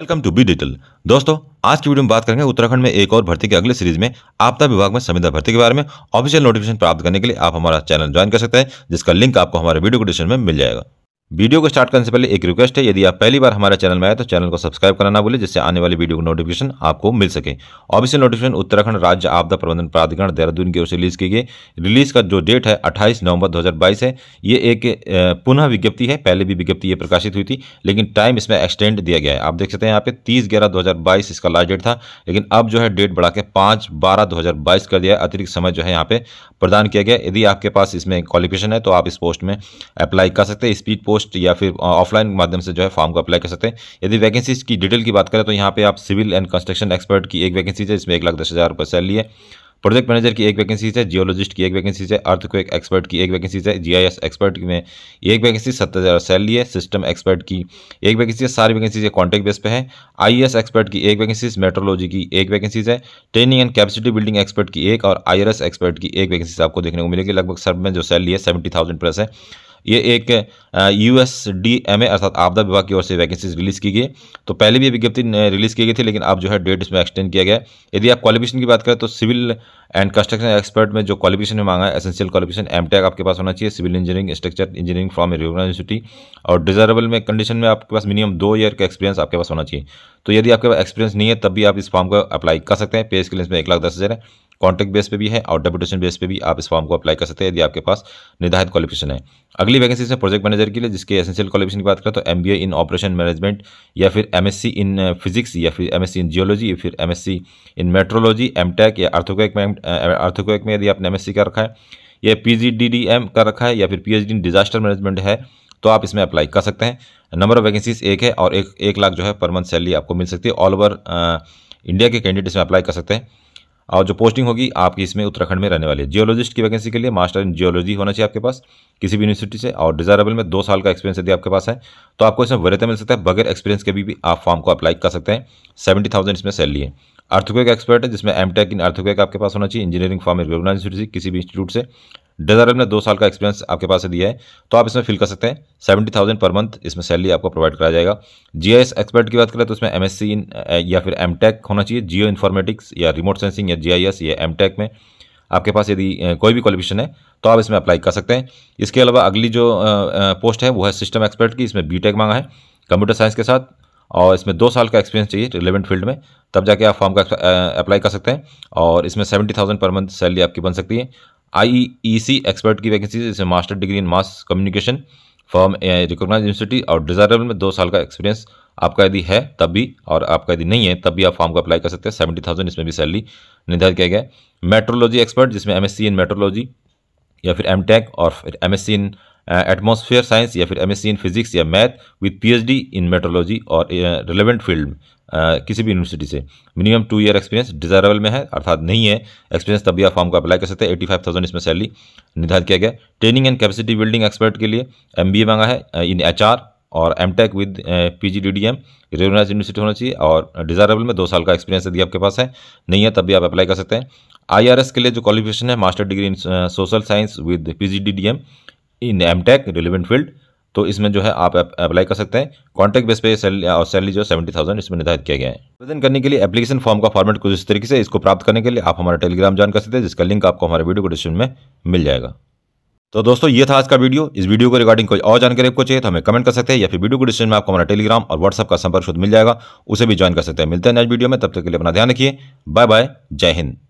welcome to be detail दोस्तों आज की वीडियो में बात करेंगे उत्तराखंड में एक और भर्ती के अगले सीरीज में आपदा विभाग में संविदा भर्ती के बारे में ऑफिशियल नोटिफिकेशन प्राप्त करने के लिए आप हमारा चैनल ज्वाइन कर सकते हैं जिसका लिंक आपको हमारे वीडियो डिस्क्रिप्शन में मिल जाएगा वीडियो को स्टार्ट करने से पहले एक रिक्वेस्ट है यदि आप पहली बार हमारे चैनल में आए तो चैनल को सब्सक्राइब करना ना भूले जिससे आने वाली वीडियो को नोटिफिकेशन आपको मिल सके ऑफिशियल नोटिफिकेशन उत्तराखंड राज्य आपदा प्रबंधन प्राधिकरण देहरादून की ओर से रिलीज की गई रिलीज का जो डेट है अट्ठाईस नवंबर 2022 है ये एक पुनः विज्ञप्ति है पहले भी विज्ञप्ति ये प्रकाशित हुई थी लेकिन टाइम इसमें एक्सटेंड दिया गया है आप देख सकते हैं यहाँ पे तीस ग्यारह दो इसका लास्ट डेट था लेकिन अब जो है डेट बढ़ा के पाँच बारह दो कर दिया अतिरिक्त समय जो है यहाँ पे प्रदान किया गया यदि आपके पास इसमें क्वालिफिकेशन है तो आप इस पोस्ट में अप्लाई कर सकते हैं स्पीड पोस्ट पोस्ट या फिर ऑफलाइन माध्यम से जो है फॉर्म को अप्लाई कर सकते हैं यदि वैकेंसीज की डिटेल की बात करें तो यहाँ पे आप सिविल एंड कंस्ट्रक्शन एक्सपर्ट की एक वैकेंसी है जिसमें एक लाख दस हज़ार रुपये सैलरी है प्रोजेक्ट मैनेजर की एक वैकेंसी है जियोलॉजिस्ट की एक वैकेंसी है अर्थक्वेक एक्सपर्ट की एक वैकेंसी है जीआईएस एक्सपर्ट में एक वैकेंसी सत्तर हज़ार सैलरी है सिस्टम एक्सपर्ट की एक वैकेंसी है सारी वैकेंसी कॉन्टैक्ट बेस पे है आई एक्सपर्ट की एक वैकेंसी मेट्रोलॉजी की एक वैकेंसी है training and capacity building expert की एक और आई एक्सपर्ट की एक वैकेंसी आपको देखने को मिलेगी लगभग सब में जो सैलरी है सेवेंटी प्लस है ये एक U S D M A अर्थात आपदा विभाग की ओर से वैकेंसीज रिलीज़ की गई तो पहले भी विज्ञप्ति रिलीज़ की गई थी लेकिन अब जो है डेट इसमें एक्सटेंड किया गया यदि आप क्वालिफिकेशन की बात करें तो सिविल एंड कंस्ट्रक्शन एक्सपर्ट में जो क्वालिफिकेशन में मांगा है एसेंशियल क्वालिफिकेशन एम आपके पास होना चाहिए civil engineering structure engineering from university और डिजर्वल में कंडीशन में आपके पास मिनिमम दो ईयर का एक्सपीरियंस आपके पास होना चाहिए तो यदि आपके पास एक्सपीरियंस नहीं है तब भी आप इस फॉर्म को अप्लाई कर सकते हैं पे स्किल इसमें एक लाख दस हज़ार है कॉन्ट्रैक्ट बेस पे भी है और डेपुटेशन बेस पे भी आप इस फॉर्म को अप्लाई कर सकते हैं यदि आपके पास निर्धारित क्वालिफिकेशन है अगली वैकेंसी है प्रोजेक्ट मैनेजर के लिए जिसके एसेंशियल क्वालिफिकेशन की बात करें तो एम इन ऑपरेशन मैनेजमेंट या फिर एम इन फिजिक्स या फिर एम इन जियोलॉजी या फिर एम इन मेट्रोलॉजी एम या अर्थोक्वेक में uh, अर्थोक्वेक में यदि आपने एम कर रखा है या पी कर रखा है या फिर पी इन डिजास्टर मैनेजमेंट है तो आप इसमें अप्लाई कर सकते हैं नंबर ऑफ वैकेंसीज एक है और एक एक लाख जो है पर मंथ सैलरी आपको मिल सकती है ऑल ओवर इंडिया के कैंडिडेट इसमें अप्लाई कर सकते हैं और जो पोस्टिंग होगी आपकी इसमें उत्तराखंड में रहने वाली है जियोलॉजिस्ट की वैकेंसी के लिए मास्टर इन जियोलॉजी होना चाहिए आपके पास किसी भी यूनिवर्सिटी से और डिजायरेबल में दो साल का एक्सपीरियंस यदि आपके पास है तो आपको इसमें वरीयता मिल सकता है बगैर एक्सपीरियंस के भी, भी आप फॉर्म को अप्लाई कर सकते हैं सेवेंटी थाउजेंड इसमें सैलरी है अर्थक्वेक एक्सपर्ट है जिसमें एम टेक इन अर्थक्वेक आपके पास होना चाहिए इंजीनियरिंग फॉर्म रेगुलर यूनिवर्सिटी से किसी भी इंस्टीट्यूट से डिजायर ने दो साल का एक्सपीरियंस आपके पास से दिया है तो आप इसमें फिल कर सकते हैं सेवेंटी थाउजेंड पर मंथ इसमें सैलरी आपको प्रोवाइड कराया जाएगा जी आई एस एक्सपर्ट की बात करें तो इसमें एम एस सी इन या फिर एम होना चाहिए जियो इन्फॉर्मेटिक्स या रिमोट सेंसिंग या जी आई एस या एम में आपके पास यदि कोई भी क्वालिफिकेशन है तो आप इसमें अप्लाई कर सकते हैं इसके अलावा अगली जो पोस्ट है वो है सिस्टम एक्सपर्ट की इसमें बी टेक मांगा है कंप्यूटर साइंस के साथ और इसमें दो साल का एक्सपीरियंस चाहिए रिलेवेंट फील्ड में तब जाके आप फॉर्म का अप्लाई कर सकते हैं और इसमें seventy thousand per month salary आपकी बन सकती है आई ई सी एक्सपर्ट की वैकेंसी इसमें master degree in mass communication from recognise university और डिजायरेबल में दो साल का एक्सपीरियंस आपका यदि है तब भी और आपका यदि नहीं है तब भी आप फॉर्म का अप्लाई कर सकते हैं सेवेंटी थाउजेंड इसमें भी सैलरी निर्धारित किया गया मेट्रोलॉजी एक्सपर्ट जिसमें M S C in metrology या फिर एम टेक और फिर M S C in atmosphere uh, science या फिर एमएससी इन फिजिक्स या math with PhD in metrology और रिलेवेंट uh, फील्ड uh, किसी भी यूनिवर्सिटी से minimum two year experience desirable में है अर्थात नहीं है एक्सपीरियंस तभी आप फॉर्म को अप्लाई कर सकते हैं एटी फाइव थाउजेंड इसमें सैलरी निर्धारित किया गया training and capacity building expert के लिए एम बी ए मांगा है इन एच आर और M Tech with P G D D M regularise university होना चाहिए और डिजायरेबल में दो साल का एक्सपीरियंस यदि आपके पास है नहीं है तब भी आप अप्लाई कर सकते हैं आई आर एस के लिए जो क्वालिफिकेशन है master degree in social science with P G D D M in M Tech relevant field तो इसमें जो है आप अप्लाई कर सकते हैं कॉन्ट्रैक्ट बेस पे सैलरी और सैलरी जो सेवेंटी थाउजेंड इसमें निर्धारित किया गया है आवेदन करने के लिए एप्लीकेशन फॉर्म का फॉर्मेट कुछ इस तरीके से इसको प्राप्त करने के लिए आप हमारा टेलीग्राम ज्वाइन कर सकते हैं जिसका लिंक आपको हमारे वीडियो को डिस्क्रिप्शन में मिल जाएगा तो दोस्तों ये था आज का वीडियो इस वीडियो को रिगार्डिंग कोई और जानकारी आपको चाहिए तो हमें कमेंट कर सकते हैं या फिर वीडियो को डिस्क्रिप्शन में आपको हमारा टेलीग्राम और व्हाट्सअप का संपर्क शुद्ध मिल जाएगा उसे भी ज्वाइन कर सकते हैं मिलते हैं नेक्स्ट वीडियो में तब तक के लिए अपना ध्यान रखिए बाय बाय जय हिंद